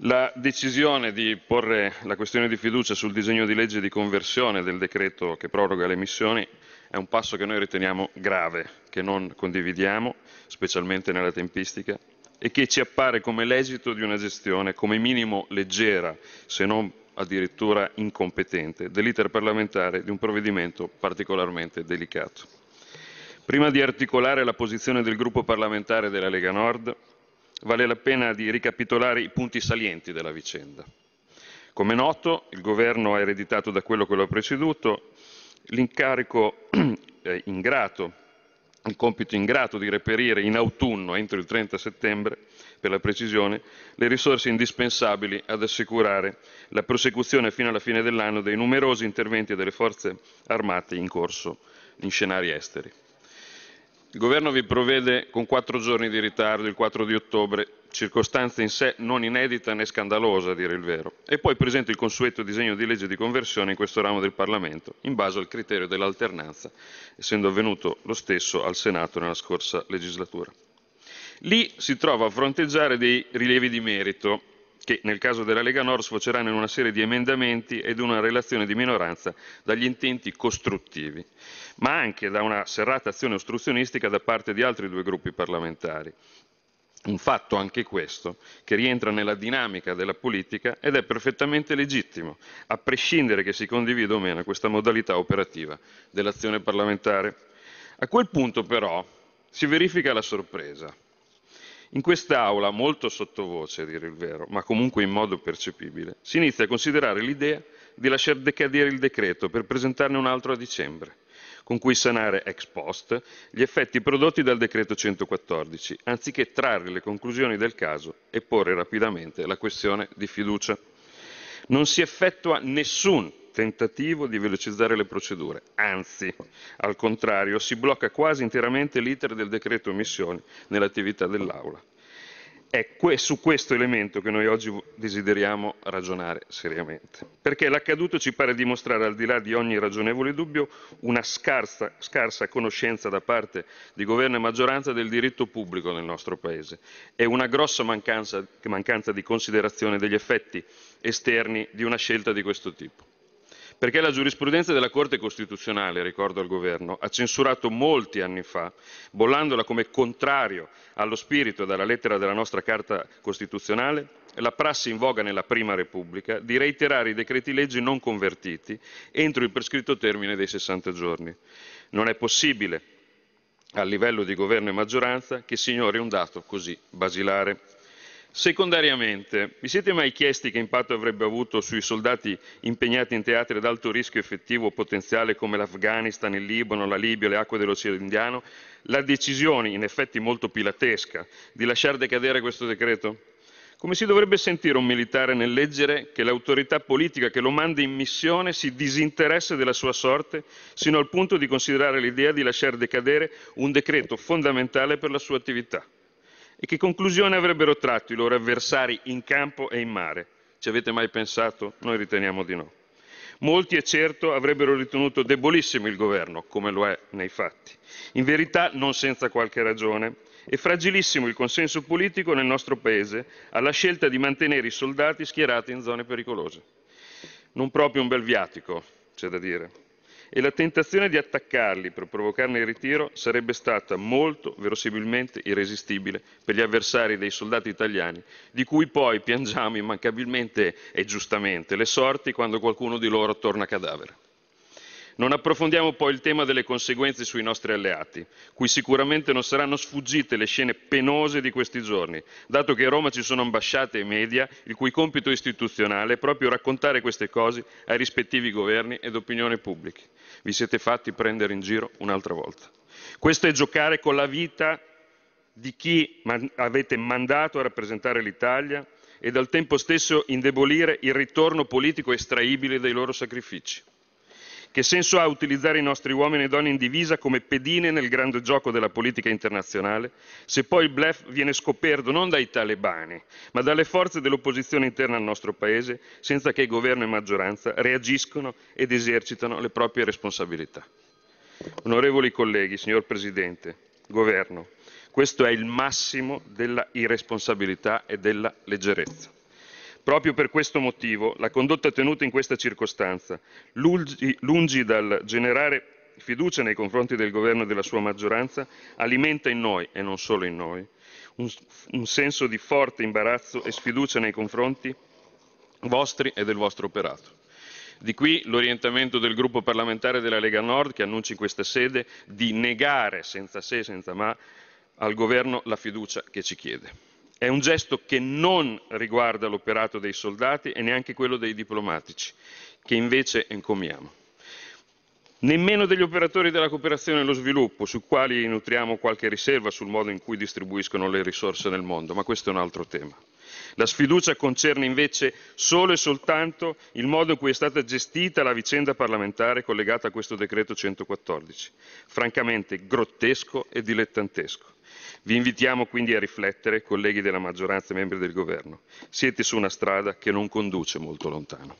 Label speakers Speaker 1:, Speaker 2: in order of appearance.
Speaker 1: La decisione di porre la questione di fiducia sul disegno di legge di conversione del decreto che proroga le missioni è un passo che noi riteniamo grave, che non condividiamo, specialmente nella tempistica, e che ci appare come l'esito di una gestione come minimo leggera, se non addirittura incompetente, dell'iter parlamentare di un provvedimento particolarmente delicato. Prima di articolare la posizione del gruppo parlamentare della Lega Nord, vale la pena di ricapitolare i punti salienti della vicenda. Come è noto, il governo ha ereditato da quello che lo ha preceduto l'incarico eh, ingrato, il compito ingrato di reperire in autunno, entro il 30 settembre, per la precisione, le risorse indispensabili ad assicurare la prosecuzione fino alla fine dell'anno dei numerosi interventi delle forze armate in corso in scenari esteri. Il Governo vi provvede con quattro giorni di ritardo, il 4 di ottobre, circostanza in sé non inedita né scandalosa, a dire il vero, e poi presenta il consueto disegno di legge di conversione in questo ramo del Parlamento, in base al criterio dell'alternanza, essendo avvenuto lo stesso al Senato nella scorsa legislatura. Lì si trova a fronteggiare dei rilievi di merito, che nel caso della Lega Nord sfoceranno in una serie di emendamenti ed una relazione di minoranza dagli intenti costruttivi, ma anche da una serrata azione ostruzionistica da parte di altri due gruppi parlamentari. Un fatto anche questo che rientra nella dinamica della politica ed è perfettamente legittimo, a prescindere che si condivida o meno questa modalità operativa dell'azione parlamentare. A quel punto però si verifica la sorpresa in quest'Aula, molto sottovoce a dire il vero, ma comunque in modo percepibile, si inizia a considerare l'idea di lasciar decadere il decreto per presentarne un altro a dicembre, con cui sanare ex post gli effetti prodotti dal decreto 114, anziché trarre le conclusioni del caso e porre rapidamente la questione di fiducia. Non si effettua nessun tentativo di velocizzare le procedure, anzi, al contrario, si blocca quasi interamente l'iter del decreto emissioni nell'attività dell'Aula. È que su questo elemento che noi oggi desideriamo ragionare seriamente, perché l'accaduto ci pare dimostrare, al di là di ogni ragionevole dubbio, una scarsa, scarsa conoscenza da parte di governo e maggioranza del diritto pubblico nel nostro Paese e una grossa mancanza, mancanza di considerazione degli effetti esterni di una scelta di questo tipo perché la giurisprudenza della Corte Costituzionale, ricordo al Governo, ha censurato molti anni fa, bollandola come contrario allo spirito e alla lettera della nostra Carta Costituzionale, la prassi in voga nella Prima Repubblica di reiterare i decreti leggi non convertiti entro il prescritto termine dei 60 giorni. Non è possibile, a livello di governo e maggioranza, che si ignori un dato così basilare. Secondariamente, vi siete mai chiesti che impatto avrebbe avuto sui soldati impegnati in teatri ad alto rischio effettivo o potenziale come l'Afghanistan, il Libano, la Libia, le acque dell'Oceano Indiano, la decisione, in effetti molto pilatesca, di lasciar decadere questo decreto? Come si dovrebbe sentire un militare nel leggere che l'autorità politica che lo manda in missione si disinteressa della sua sorte sino al punto di considerare l'idea di lasciar decadere un decreto fondamentale per la sua attività? E che conclusione avrebbero tratto i loro avversari in campo e in mare? Ci avete mai pensato? Noi riteniamo di no. Molti, è certo, avrebbero ritenuto debolissimo il governo, come lo è nei fatti. In verità, non senza qualche ragione, è fragilissimo il consenso politico nel nostro Paese alla scelta di mantenere i soldati schierati in zone pericolose. Non proprio un bel viatico, c'è da dire e la tentazione di attaccarli per provocarne il ritiro sarebbe stata molto verosimilmente irresistibile per gli avversari dei soldati italiani, di cui poi piangiamo immancabilmente e giustamente le sorti quando qualcuno di loro torna cadavere. Non approfondiamo poi il tema delle conseguenze sui nostri alleati, cui sicuramente non saranno sfuggite le scene penose di questi giorni, dato che a Roma ci sono ambasciate e media il cui compito istituzionale è proprio raccontare queste cose ai rispettivi governi ed opinione pubbliche. Vi siete fatti prendere in giro un'altra volta. Questo è giocare con la vita di chi avete mandato a rappresentare l'Italia e al tempo stesso indebolire il ritorno politico estraibile dai loro sacrifici. Che senso ha utilizzare i nostri uomini e donne in divisa come pedine nel grande gioco della politica internazionale, se poi il blef viene scoperto non dai talebani, ma dalle forze dell'opposizione interna al nostro Paese, senza che governo e maggioranza reagiscono ed esercitano le proprie responsabilità? Onorevoli colleghi, signor Presidente, Governo, questo è il massimo della irresponsabilità e della leggerezza. Proprio per questo motivo la condotta tenuta in questa circostanza, lungi, lungi dal generare fiducia nei confronti del governo e della sua maggioranza, alimenta in noi, e non solo in noi, un, un, senso di forte imbarazzo e sfiducia nei confronti vostri e del vostro operato. Di qui l'orientamento del gruppo parlamentare della Lega Nord che annuncia in questa sede di negare senza se e senza ma al governo la fiducia che ci chiede. È un gesto che non riguarda l'operato dei soldati e neanche quello dei diplomatici, che invece encomiamo. Nemmeno degli operatori della cooperazione e dello sviluppo, sui quali nutriamo qualche riserva sul modo in cui distribuiscono le risorse nel mondo, ma questo è un altro tema. La sfiducia concerne invece solo e soltanto il modo in cui è stata gestita la vicenda parlamentare collegata a questo decreto 114, francamente grottesco e dilettantesco. Vi invitiamo quindi a riflettere, colleghi della maggioranza e membri del governo. Siete su una strada che non conduce molto lontano.